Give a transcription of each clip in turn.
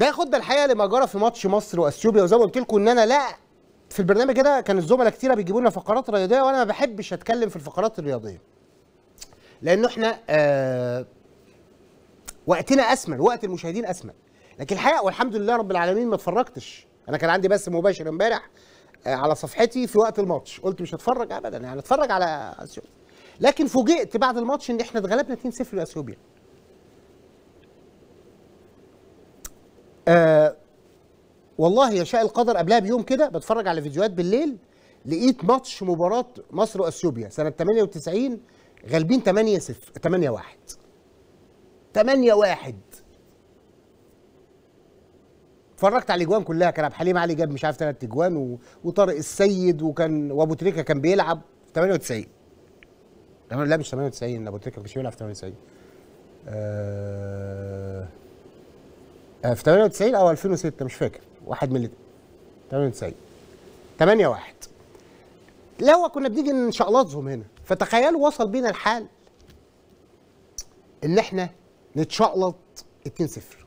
ده ياخدنا الحقيقه لما جرى في ماتش مصر واثيوبيا وزي ما قلت لكم ان انا لا في البرنامج كده كان الزملاء كتيره بيجيبوا لنا فقرات رياضيه وانا ما بحبش اتكلم في الفقرات الرياضيه لان احنا آه وقتنا اسمن وقت المشاهدين اسمن لكن الحقيقه والحمد لله رب العالمين ما اتفرجتش انا كان عندي بس مباشر امبارح آه على صفحتي في وقت الماتش قلت مش هتفرج ابدا يعني اتفرج على اثيوبيا لكن فوجئت بعد الماتش ان احنا اتغلبنا 2-0 لاثيوبيا آه والله يشاء القدر قبلها بيوم كده بتفرج على فيديوهات بالليل لقيت ماتش مباراه مصر واثيوبيا سنه 98 غالبين 8 0 8 1 8 1 اتفرجت على الاجوان كلها كان عبد الحليم علي جاب مش عارف ثلاث اجوان و... وطارق السيد وكان وابو تريكه كان بيلعب في 98 لا مش 98 ابو تريكه ما كانش بيلعب في 98 أه... آه، في 98 او 2006 مش فاكر واحد من الاثنين 98 8 1 لو كنا بنيجي ان شاء الله تزوم هنا فتخيل وصل بينا الحال ان احنا نتشقلط 2 0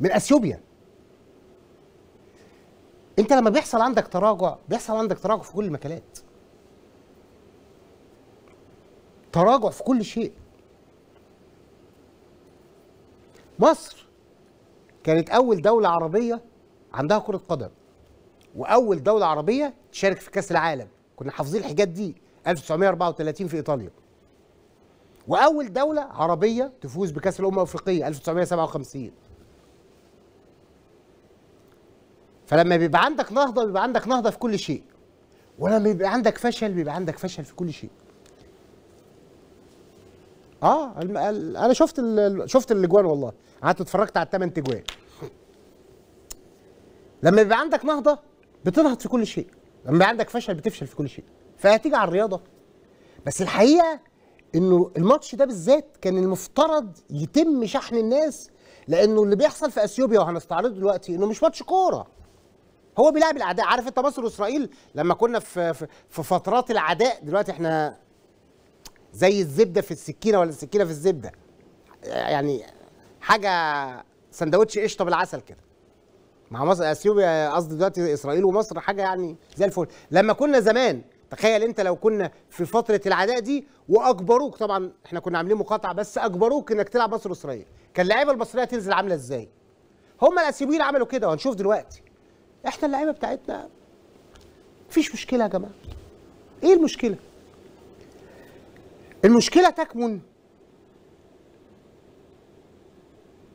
من اثيوبيا انت لما بيحصل عندك تراجع بيحصل عندك تراجع في كل المكالات تراجع في كل شيء مصر كانت اول دوله عربيه عندها كره قدم واول دوله عربيه تشارك في كاس العالم كنا حافظين الحاجات دي 1934 في ايطاليا واول دوله عربيه تفوز بكاس الامم الافريقيه 1957 فلما بيبقى عندك نهضه بيبقى عندك نهضه في كل شيء ولما بيبقى عندك فشل بيبقى عندك فشل في كل شيء اه انا شفت ال شفت الاجوان والله قعدت اتفرجت على الثمان تجوان لما بيبقى عندك نهضه بتنهض في كل شيء لما بيبقى عندك فشل بتفشل في كل شيء فهتيجي على الرياضه بس الحقيقه انه الماتش ده بالذات كان المفترض يتم شحن الناس لانه اللي بيحصل في اثيوبيا وهنستعرضه دلوقتي انه مش ماتش كوره هو بيلعب العداء عارف انت مصر واسرائيل لما كنا في في فترات العداء دلوقتي احنا زي الزبده في السكينه ولا السكينه في الزبده يعني حاجه سندوتش قشطه بالعسل كده مع مصر اثيوبيا قصدي دلوقتي اسرائيل ومصر حاجه يعني زي الفل لما كنا زمان تخيل انت لو كنا في فتره العداء دي واجبروك طبعا احنا كنا عاملين مقاطعه بس اجبروك انك تلعب مصر واسرائيل كان اللعيبه المصريه تنزل عامله ازاي هم الاثيوبيين عملوا كده وهنشوف دلوقتي احنا اللعيبه بتاعتنا مفيش مشكله يا جماعه ايه المشكله المشكلة تكمن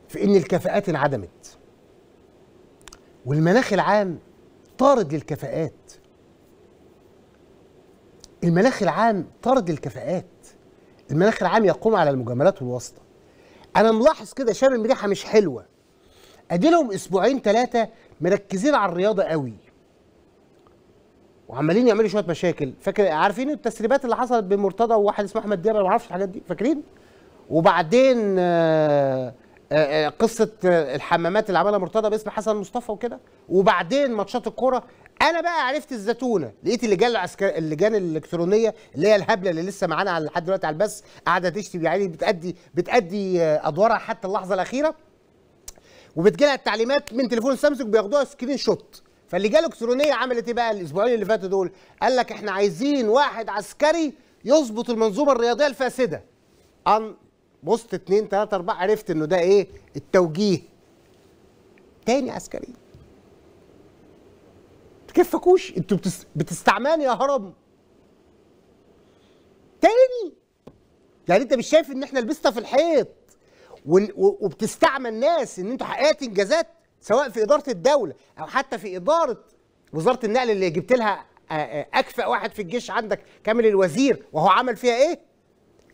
في إن الكفاءات انعدمت والمناخ العام طارد للكفاءات المناخ العام طارد للكفاءات المناخ العام يقوم على المجاملات والواسطة أنا ملاحظ كده شباب المريحه مش حلوة أديلهم أسبوعين ثلاثة مركزين على الرياضة قوي وعمالين يعملوا شويه مشاكل فاكر عارفين التسريبات اللي حصلت بين مرتضى وواحد اسمه احمد دياب انا ما اعرفش الحاجات دي فاكرين وبعدين آه، آه، آه، قصه الحمامات اللي عملها مرتضى باسم حسن مصطفى وكده وبعدين ماتشات الكوره انا بقى عرفت الزتونه لقيت اللجان العسكر اللجان الالكترونيه اللي هي الهبله اللي لسه معانا لحد دلوقتي على البث قاعده تشتي يعني بتادي بتادي ادوارها حتى اللحظه الاخيره وبتجيلها التعليمات من تليفون سامسونج بياخدوها سكرين شوت فاللجان الالكترونيه عملت ايه بقى الاسبوعين اللي فاتوا دول؟ قال لك احنا عايزين واحد عسكري يظبط المنظومه الرياضيه الفاسده. ان بوست 2 3 4 عرفت انه ده ايه؟ التوجيه. تاني عسكري. تكفكوش انتوا بتس... يا هرم. تاني يعني انت مش شايف ان احنا لبسنا في الحيط و... و... وبتستعمل ناس ان انتوا حققت انجازات سواء في اداره الدوله او حتى في اداره وزاره النقل اللي جبت لها آه، آه، اكفأ واحد في الجيش عندك كامل الوزير وهو عمل فيها ايه؟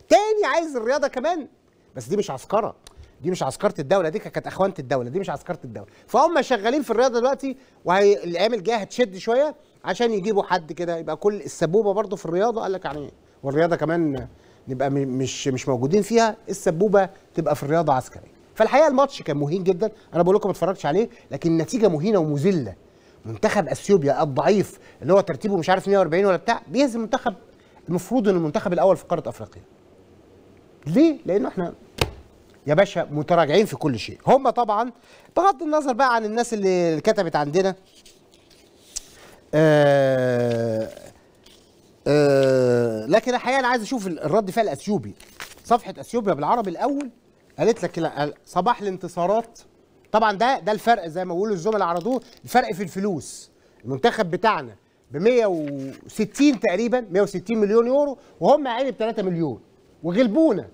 تاني عايز الرياضه كمان بس دي مش عسكره دي مش عسكره الدوله دي كانت اخوانه الدوله دي مش عسكره الدوله فهم شغالين في الرياضه دلوقتي وهي الايام الجايه هتشد شويه عشان يجيبوا حد كده يبقى كل السبوبه برضه في الرياضه قال لك يعني والرياضه كمان نبقى مش مش موجودين فيها السبوبه تبقى في الرياضه عسكريه فالحقيقه الماتش كان مهين جدا انا بقول لكم ما اتفرجتش عليه لكن النتيجه مهينه ومذله منتخب اثيوبيا الضعيف اللي هو ترتيبه مش عارف 140 ولا بتاع بيهزم منتخب المفروض ان المنتخب الاول في قاره افريقيا ليه لانه احنا يا باشا متراجعين في كل شيء هم طبعا بغض النظر بقى عن الناس اللي كتبت عندنا آه آه لكن الحقيقه انا عايز اشوف الرد فعل الاثيوبي صفحه اثيوبيا بالعربي الاول قالت لك صباح الانتصارات طبعا ده ده الفرق زي ما بيقولوا الزملاء عرضوه الفرق في الفلوس المنتخب بتاعنا ب 160 تقريبا 160 مليون يورو وهم عيني ب 3 مليون وغلبونا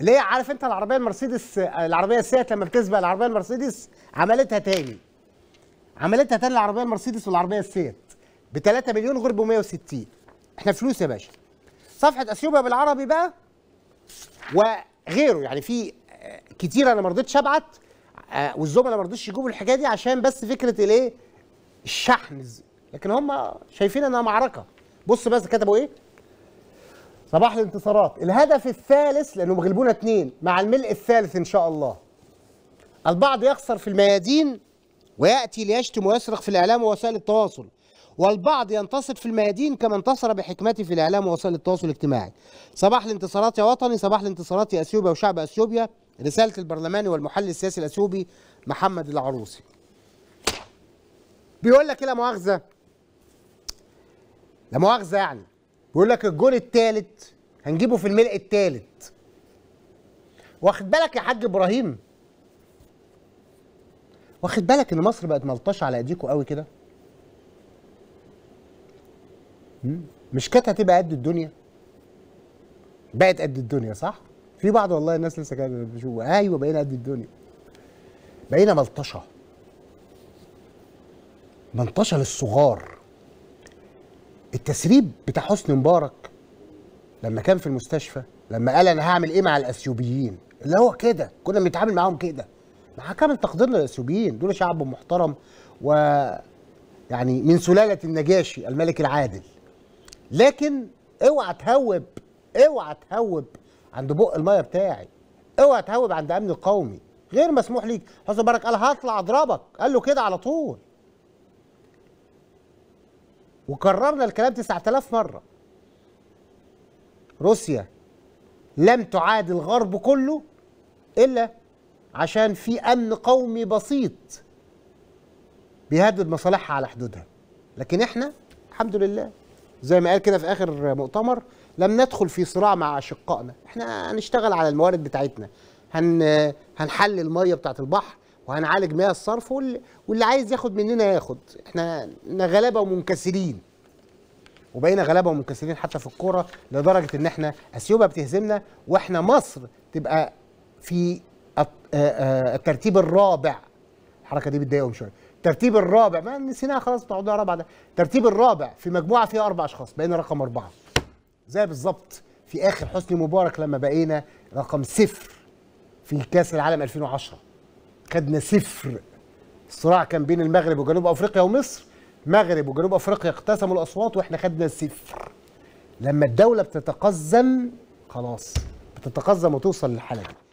اللي هي عارف انت العربيه المرسيدس العربيه السيات لما بتسبق العربيه المرسيدس عملتها تاني عملتها تاني العربيه المرسيدس والعربيه السيات ب 3 مليون غلبوا 160 احنا فلوس يا باشا صفحه اثيوبيا بالعربي بقى وغيره يعني في كتير انا ما رضيتش ابعت آه، والزملاء ما رضوش يجيبوا الحكايه دي عشان بس فكره الايه الشحنز لكن هم شايفين انها معركه بص بس كتبوا ايه صباح الانتصارات الهدف الثالث لانهم غلبونا اثنين مع الملء الثالث ان شاء الله البعض يخسر في الميادين وياتي ليشتم ويسرق في الاعلام ووسائل التواصل والبعض ينتصر في الميادين كما انتصر بحكمته في الاعلام ووسائل التواصل الاجتماعي صباح الانتصارات يا وطني صباح الانتصارات يا اثيوبيا وشعب اثيوبيا رسالة البرلماني والمحلل السياسي الأثيوبي محمد العروسي بيقول لك ايه لا مؤاخذة لا مؤاخذة يعني بيقول لك الجول الثالث هنجيبه في الملء الثالث واخد بالك يا حاج ابراهيم واخد بالك ان مصر بقت ملطشه على ايديكوا قوي كده مش كانت هتبقى قد الدنيا بقت قد الدنيا صح في بعض والله الناس لسه كانت بتشوف ايوه بقينا قد الدنيا بقينا ملطشه ملطشه للصغار التسريب بتاع حسني مبارك لما كان في المستشفى لما قال انا هعمل ايه مع الاثيوبيين اللي هو كده كنا بنتعامل معاهم كده مع كامل تقديرنا للاثيوبيين دول شعب محترم و يعني من سلاله النجاشي الملك العادل لكن اوعى تهوب اوعى تهوب عند بق الميه بتاعي اوعى تهوب عند امن القومي غير مسموح ليك حسن مبارك قال هطلع اضربك قال له كده على طول وكررنا الكلام 9000 مره روسيا لم تعاد الغرب كله الا عشان في امن قومي بسيط بيهدد مصالحها على حدودها لكن احنا الحمد لله زي ما قال كده في اخر مؤتمر لم ندخل في صراع مع اشقائنا احنا هنشتغل على الموارد بتاعتنا هن هنحلل الميه بتاعه البحر وهنعالج مياه الصرف واللي, واللي عايز ياخد مننا ياخد احنا غلابه ومنكسرين وبقينا غلابه ومنكسرين حتى في الكوره لدرجه ان احنا اثيوبيا بتهزمنا واحنا مصر تبقى في الترتيب الرابع الحركه دي بتضايقهم شويه الترتيب الرابع ما نسيناها خلاص موضوع الرابع ده الترتيب الرابع في مجموعه فيها اربع اشخاص بقينا رقم اربعه زي بالظبط في اخر حسني مبارك لما بقينا رقم صفر في كاس العالم 2010 خدنا صفر الصراع كان بين المغرب وجنوب افريقيا ومصر المغرب وجنوب افريقيا اقتسموا الاصوات واحنا خدنا صفر لما الدوله بتتقزم خلاص بتتقزم وتوصل للحاله دي